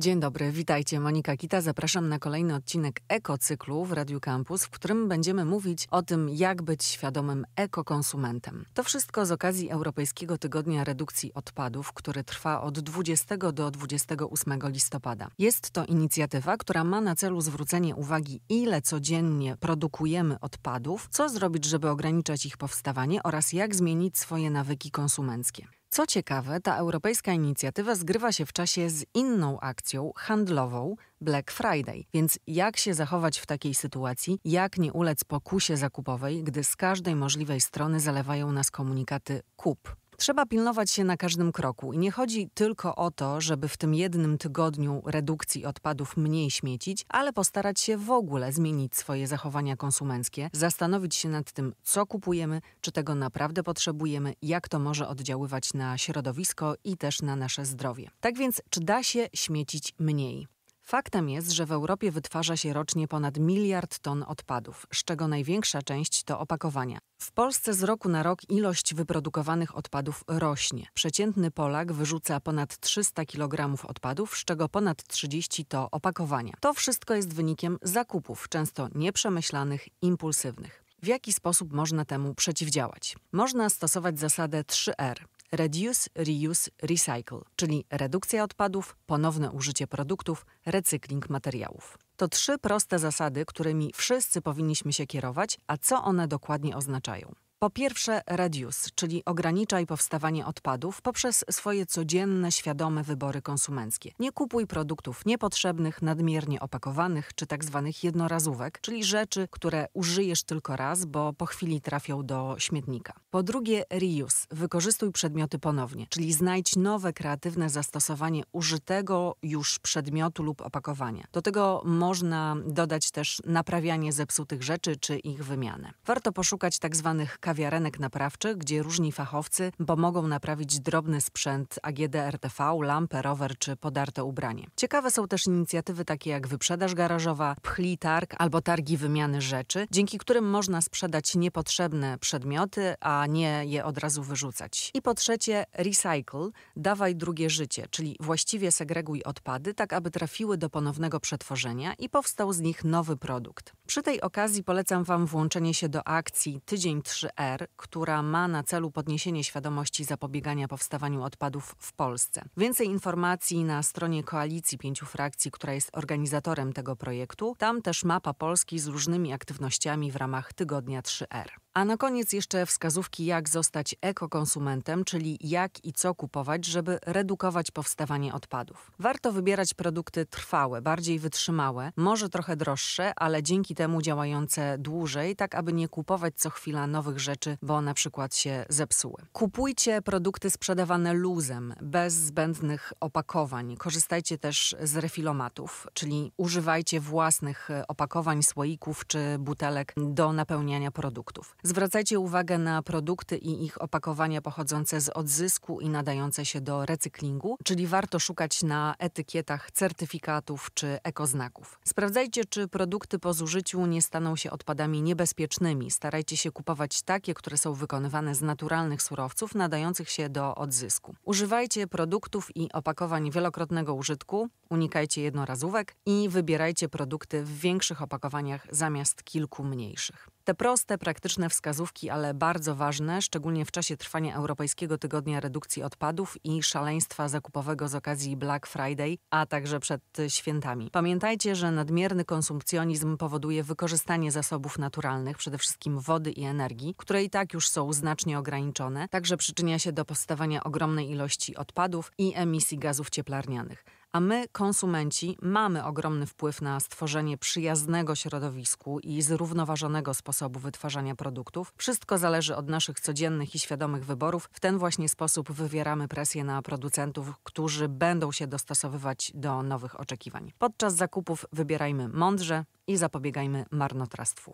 Dzień dobry, witajcie. Monika Kita, zapraszam na kolejny odcinek ekocyklu w Radiu Campus, w którym będziemy mówić o tym, jak być świadomym ekokonsumentem. To wszystko z okazji Europejskiego Tygodnia Redukcji Odpadów, który trwa od 20 do 28 listopada. Jest to inicjatywa, która ma na celu zwrócenie uwagi, ile codziennie produkujemy odpadów, co zrobić, żeby ograniczać ich powstawanie oraz jak zmienić swoje nawyki konsumenckie. Co ciekawe, ta europejska inicjatywa zgrywa się w czasie z inną akcją handlową Black Friday. Więc jak się zachować w takiej sytuacji? Jak nie ulec pokusie zakupowej, gdy z każdej możliwej strony zalewają nas komunikaty kup? Trzeba pilnować się na każdym kroku i nie chodzi tylko o to, żeby w tym jednym tygodniu redukcji odpadów mniej śmiecić, ale postarać się w ogóle zmienić swoje zachowania konsumenckie, zastanowić się nad tym, co kupujemy, czy tego naprawdę potrzebujemy, jak to może oddziaływać na środowisko i też na nasze zdrowie. Tak więc, czy da się śmiecić mniej? Faktem jest, że w Europie wytwarza się rocznie ponad miliard ton odpadów, z czego największa część to opakowania. W Polsce z roku na rok ilość wyprodukowanych odpadów rośnie. Przeciętny Polak wyrzuca ponad 300 kg odpadów, z czego ponad 30 to opakowania. To wszystko jest wynikiem zakupów, często nieprzemyślanych, impulsywnych. W jaki sposób można temu przeciwdziałać? Można stosować zasadę 3R, Reduce, Reuse, Recycle, czyli redukcja odpadów, ponowne użycie produktów, recykling materiałów. To trzy proste zasady, którymi wszyscy powinniśmy się kierować, a co one dokładnie oznaczają. Po pierwsze, reduce, czyli ograniczaj powstawanie odpadów poprzez swoje codzienne, świadome wybory konsumenckie. Nie kupuj produktów niepotrzebnych, nadmiernie opakowanych czy tzw. Tak jednorazówek, czyli rzeczy, które użyjesz tylko raz, bo po chwili trafią do śmietnika. Po drugie, reuse, wykorzystuj przedmioty ponownie, czyli znajdź nowe, kreatywne zastosowanie użytego już przedmiotu lub opakowania. Do tego można dodać też naprawianie zepsutych rzeczy czy ich wymianę. Warto poszukać tzw. Tak kawiarenek naprawczych, gdzie różni fachowcy pomogą naprawić drobny sprzęt AGD RTV, lampę, rower czy podarte ubranie. Ciekawe są też inicjatywy takie jak wyprzedaż garażowa, pchli targ albo targi wymiany rzeczy, dzięki którym można sprzedać niepotrzebne przedmioty, a nie je od razu wyrzucać. I po trzecie recycle, dawaj drugie życie, czyli właściwie segreguj odpady, tak aby trafiły do ponownego przetworzenia i powstał z nich nowy produkt. Przy tej okazji polecam Wam włączenie się do akcji Tydzień 3 R, która ma na celu podniesienie świadomości zapobiegania powstawaniu odpadów w Polsce. Więcej informacji na stronie Koalicji Pięciu Frakcji, która jest organizatorem tego projektu. Tam też mapa Polski z różnymi aktywnościami w ramach Tygodnia 3R. A na koniec jeszcze wskazówki, jak zostać ekokonsumentem, czyli jak i co kupować, żeby redukować powstawanie odpadów. Warto wybierać produkty trwałe, bardziej wytrzymałe, może trochę droższe, ale dzięki temu działające dłużej, tak aby nie kupować co chwila nowych rzeczy, bo na przykład się zepsuły. Kupujcie produkty sprzedawane luzem, bez zbędnych opakowań. Korzystajcie też z refilomatów, czyli używajcie własnych e, opakowań, słoików czy butelek do napełniania produktów. Zwracajcie uwagę na produkty i ich opakowania pochodzące z odzysku i nadające się do recyklingu, czyli warto szukać na etykietach certyfikatów czy ekoznaków. Sprawdzajcie, czy produkty po zużyciu nie staną się odpadami niebezpiecznymi. Starajcie się kupować takie, które są wykonywane z naturalnych surowców nadających się do odzysku. Używajcie produktów i opakowań wielokrotnego użytku, unikajcie jednorazówek i wybierajcie produkty w większych opakowaniach zamiast kilku mniejszych te proste, praktyczne wskazówki, ale bardzo ważne, szczególnie w czasie trwania Europejskiego Tygodnia Redukcji Odpadów i szaleństwa zakupowego z okazji Black Friday, a także przed świętami. Pamiętajcie, że nadmierny konsumpcjonizm powoduje wykorzystanie zasobów naturalnych, przede wszystkim wody i energii, które i tak już są znacznie ograniczone, także przyczynia się do powstawania ogromnej ilości odpadów i emisji gazów cieplarnianych a my, konsumenci, mamy ogromny wpływ na stworzenie przyjaznego środowisku i zrównoważonego sposobu wytwarzania produktów. Wszystko zależy od naszych codziennych i świadomych wyborów. W ten właśnie sposób wywieramy presję na producentów, którzy będą się dostosowywać do nowych oczekiwań. Podczas zakupów wybierajmy mądrze i zapobiegajmy marnotrawstwu.